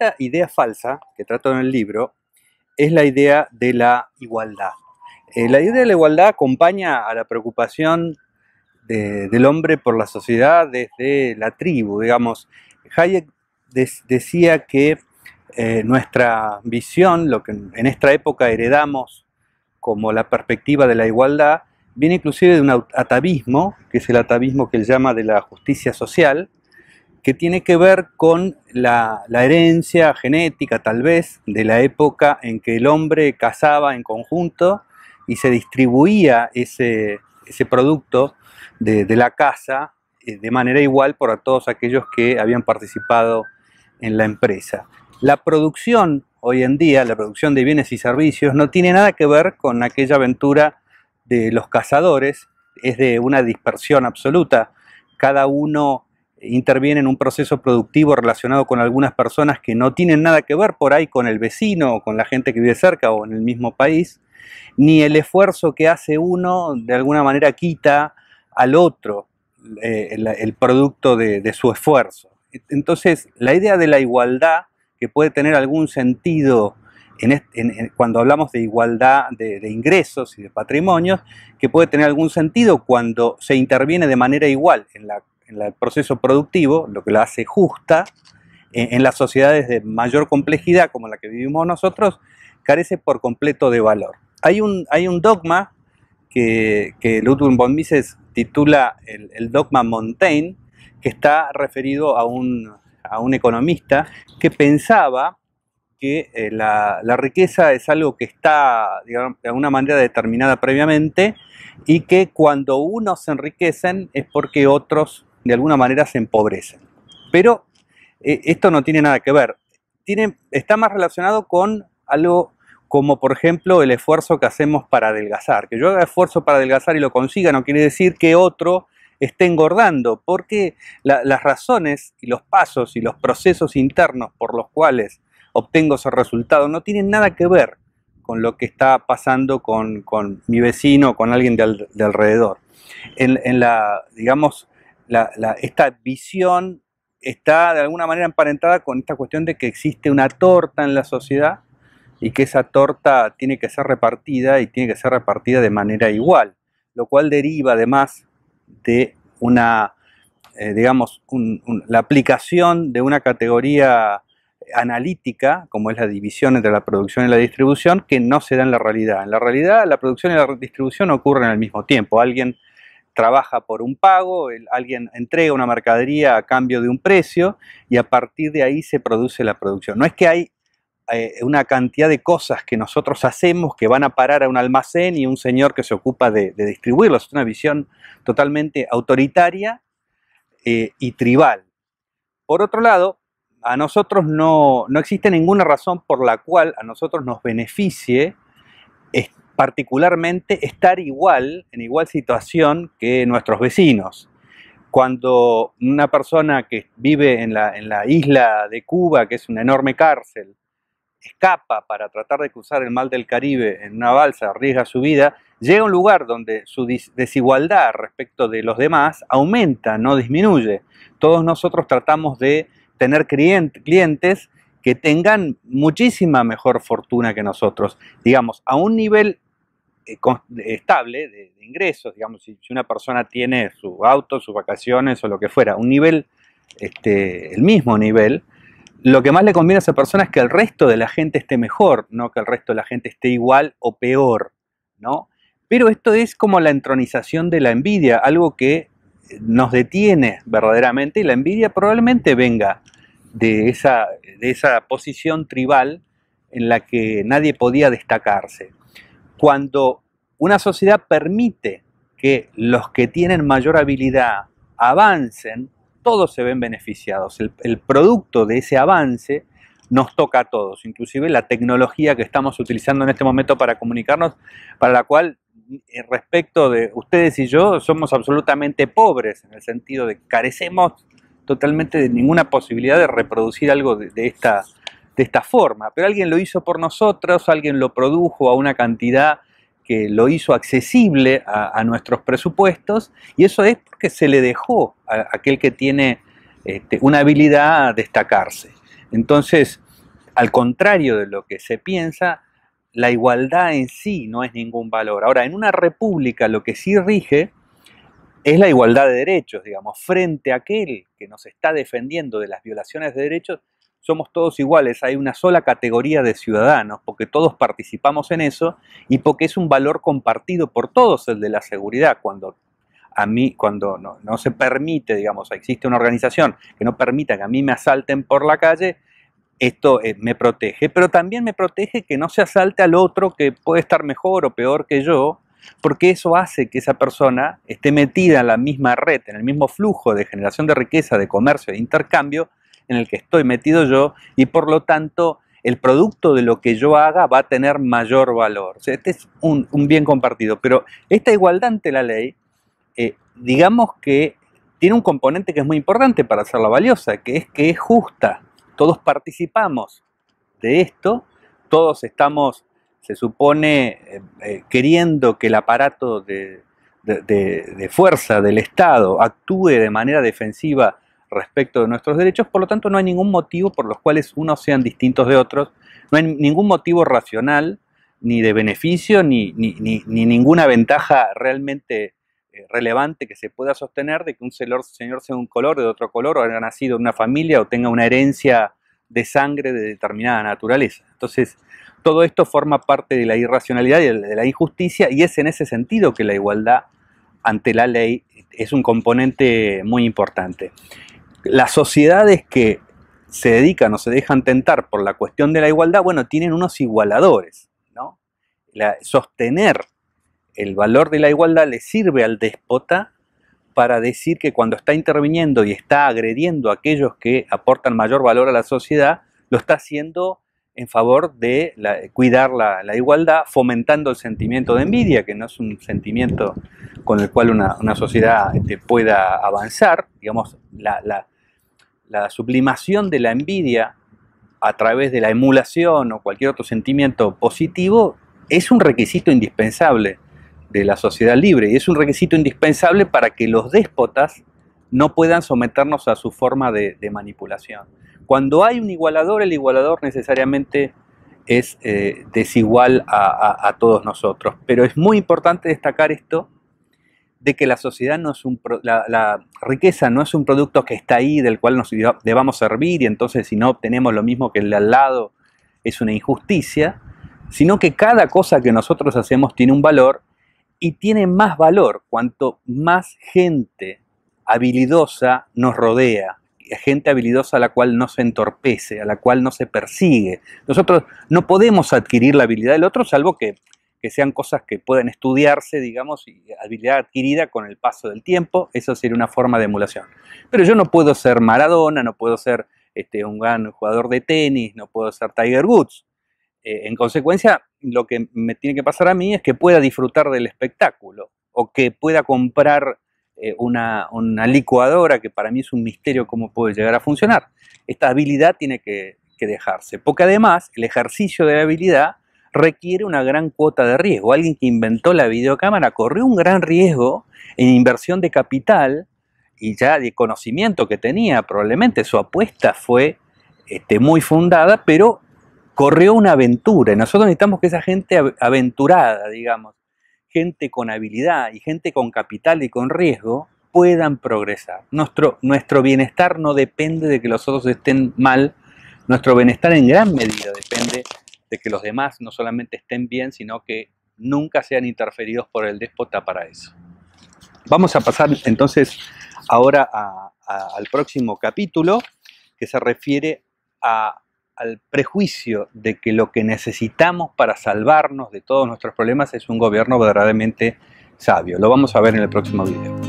Esta idea falsa que trato en el libro es la idea de la igualdad. Eh, la idea de la igualdad acompaña a la preocupación del hombre por la sociedad desde la tribu, digamos. Hayek decía que eh, nuestra visión, lo que en esta época heredamos como la perspectiva de la igualdad, viene inclusive de un atavismo, que es el atavismo que él llama de la justicia social, que tiene que ver con la, herencia genética tal vez de la época en que el hombre cazaba en conjunto y se distribuía ese, producto de, de, la caza eh, de manera igual por todos aquellos que habían participado en la empresa. La producción hoy en día, la producción de bienes y servicios, no tiene nada que ver con aquella aventura de los cazadores, es de una dispersión absoluta. Cada uno interviene en un proceso productivo relacionado con algunas personas que no tienen nada que ver por ahí con el vecino o con la gente que vive cerca o en el mismo país, ni el esfuerzo que hace uno de alguna manera quita al otro eh, el, producto de, su esfuerzo. Entonces, la idea de la igualdad, que puede tener algún sentido cuando hablamos de igualdad de, de, ingresos y de patrimonios, que puede tener algún sentido cuando se interviene de manera igual en la en el proceso productivo, lo que la hace justa, eh, en, las sociedades de mayor complejidad como la que vivimos nosotros, carece por completo de valor. Hay un, hay un dogma que, que Ludwig von Mises titula el, dogma Montaigne, que está referido a un, economista que pensaba que eh, la, la, riqueza es algo que está, digamos, de alguna manera determinada previamente y que cuando unos se enriquecen es porque otros de alguna manera se empobrecen. Pero eh, esto no tiene nada que ver. Tiene, está más relacionado con algo como por ejemplo el esfuerzo que hacemos para adelgazar. Que yo haga esfuerzo para adelgazar y lo consiga no quiere decir que otro esté engordando, porque las razones y los pasos y los procesos internos por los cuales obtengo ese resultado no tienen nada que ver con lo que está pasando con, mi vecino o con alguien de, alrededor. en, la, digamos, esta visión está de alguna manera emparentada con esta cuestión de que existe una torta en la sociedad y que esa torta tiene que ser repartida y tiene que ser repartida de manera igual, lo cual deriva además de una, eh, digamos, la aplicación de una categoría analítica, como es la división entre la producción y la distribución, que no se da en la realidad. En la realidad la producción y la distribución ocurren al mismo tiempo. Alguien trabaja por un pago, alguien entrega una mercadería a cambio de un precio y a partir de ahí se produce la producción. No es que hay eh, una cantidad de cosas que nosotros hacemos que van a parar a un almacén y un señor que se ocupa de, distribuirlos. Es una visión totalmente autoritaria eh, y tribal. Por otro lado, a nosotros no, existe ninguna razón por la cual a nosotros nos beneficie particularmente estar igual, en igual situación que nuestros vecinos. Cuando una persona que vive en la, isla de Cuba, que es una enorme cárcel, escapa para tratar de cruzar el mal del Caribe en una balsa, arriesga su vida, llega a un lugar donde su desigualdad respecto de los demás aumenta, no disminuye. Todos nosotros tratamos de tener clientes que tengan muchísima mejor fortuna que nosotros, digamos, a un nivel eh, estable de, ingresos, digamos, si, una persona tiene su auto, sus vacaciones o lo que fuera, un nivel, este, el mismo nivel, lo que más le conviene a esa persona es que el resto de la gente esté mejor, no que el resto de la gente esté igual o peor, ¿no? Pero esto es como la entronización de la envidia, algo que eh, nos detiene verdaderamente y la envidia probablemente venga de esa, de esa posición tribal en la que nadie podía destacarse. Cuando una sociedad permite que los que tienen mayor habilidad avancen, todos se ven beneficiados. El, producto de ese avance nos toca a todos, inclusive la tecnología que estamos utilizando en este momento para comunicarnos, para la cual eh, respecto de ustedes y yo somos absolutamente pobres, en el sentido de carecemos totalmente de ninguna posibilidad de reproducir algo de esta de esta forma, pero alguien lo hizo por nosotros, alguien lo produjo a una cantidad que lo hizo accesible a, nuestros presupuestos y eso es porque se le dejó a, aquel que tiene este, una habilidad a destacarse. Entonces, al contrario de lo que se piensa, la igualdad en sí no es ningún valor. Ahora, en una república lo que sí rige es la igualdad de derechos, digamos, frente a aquel que nos está defendiendo de las violaciones de derechos, somos todos iguales, hay una sola categoría de ciudadanos, porque todos participamos en eso y porque es un valor compartido por todos el de la seguridad. Cuando, a mí, cuando no, se permite, digamos, existe una organización que no permita que a mí me asalten por la calle, esto eh, me protege, pero también me protege que no se asalte al otro que puede estar mejor o peor que yo, porque eso hace que esa persona esté metida en la misma red, en el mismo flujo de generación de riqueza, de comercio, de intercambio, en el que estoy metido yo y por lo tanto el producto de lo que yo haga va a tener mayor valor. este es un, bien compartido, pero esta igualdad ante la ley, eh, digamos que tiene un componente que es muy importante para hacerla valiosa, que es que es justa. Todos participamos de esto, todos estamos, se supone, eh, eh, queriendo que el aparato de fuerza del Estado actúe de manera defensiva respecto de nuestros derechos, por lo tanto no hay ningún motivo por los cuales unos sean distintos de otros, no hay ningún motivo racional, ni de beneficio, ni, ninguna ventaja realmente eh, relevante que se pueda sostener de que un señor, sea de un color, de otro color, o haya nacido en una familia o tenga una herencia de sangre de determinada naturaleza. Entonces, todo esto forma parte de la irracionalidad y de la injusticia y es en ese sentido que la igualdad ante la ley es un componente muy importante las sociedades que se dedican o se dejan tentar por la cuestión de la igualdad, bueno, tienen unos igualadores, ¿no? sostener el valor de la igualdad le sirve al déspota para decir que cuando está interviniendo y está agrediendo a aquellos que aportan mayor valor a la sociedad, lo está haciendo en favor de cuidar la, igualdad, fomentando el sentimiento de envidia, que no es un sentimiento con el cual una, sociedad este, pueda avanzar. Digamos, la, la sublimación de la envidia a través de la emulación o cualquier otro sentimiento positivo es un requisito indispensable de la sociedad libre y es un requisito indispensable para que los déspotas no puedan someternos a su forma de, manipulación. Cuando hay un igualador, el igualador necesariamente es eh, desigual a todos nosotros. Pero es muy importante destacar esto de que la sociedad no es un, la, riqueza no es un producto que está ahí, del cual nos debamos servir y entonces si no obtenemos lo mismo que el de al lado es una injusticia, sino que cada cosa que nosotros hacemos tiene un valor y tiene más valor cuanto más gente habilidosa nos rodea, gente habilidosa a la cual no se entorpece, a la cual no se persigue. Nosotros no podemos adquirir la habilidad del otro salvo que que sean cosas que puedan estudiarse, digamos, y habilidad adquirida con el paso del tiempo, eso sería una forma de emulación. Pero yo no puedo ser Maradona, no puedo ser este, un gran jugador de tenis, no puedo ser Tiger Woods. Eh, en consecuencia, lo que me tiene que pasar a mí es que pueda disfrutar del espectáculo o que pueda comprar eh, una, licuadora, que para mí es un misterio cómo puede llegar a funcionar. Esta habilidad tiene que, que dejarse, porque además el ejercicio de la habilidad requiere una gran cuota de riesgo. Alguien que inventó la videocámara corrió un gran riesgo en inversión de capital y ya de conocimiento que tenía, probablemente su apuesta fue este, muy fundada, pero corrió una aventura. Y nosotros necesitamos que esa gente aventurada, digamos, gente con habilidad y gente con capital y con riesgo, puedan progresar. Nuestro, nuestro bienestar no depende de que los otros estén mal, nuestro bienestar en gran medida depende de que los demás no solamente estén bien, sino que nunca sean interferidos por el déspota para eso. Vamos a pasar entonces ahora al próximo capítulo que se refiere al prejuicio de que lo que necesitamos para salvarnos de todos nuestros problemas es un gobierno verdaderamente sabio. Lo vamos a ver en el próximo video.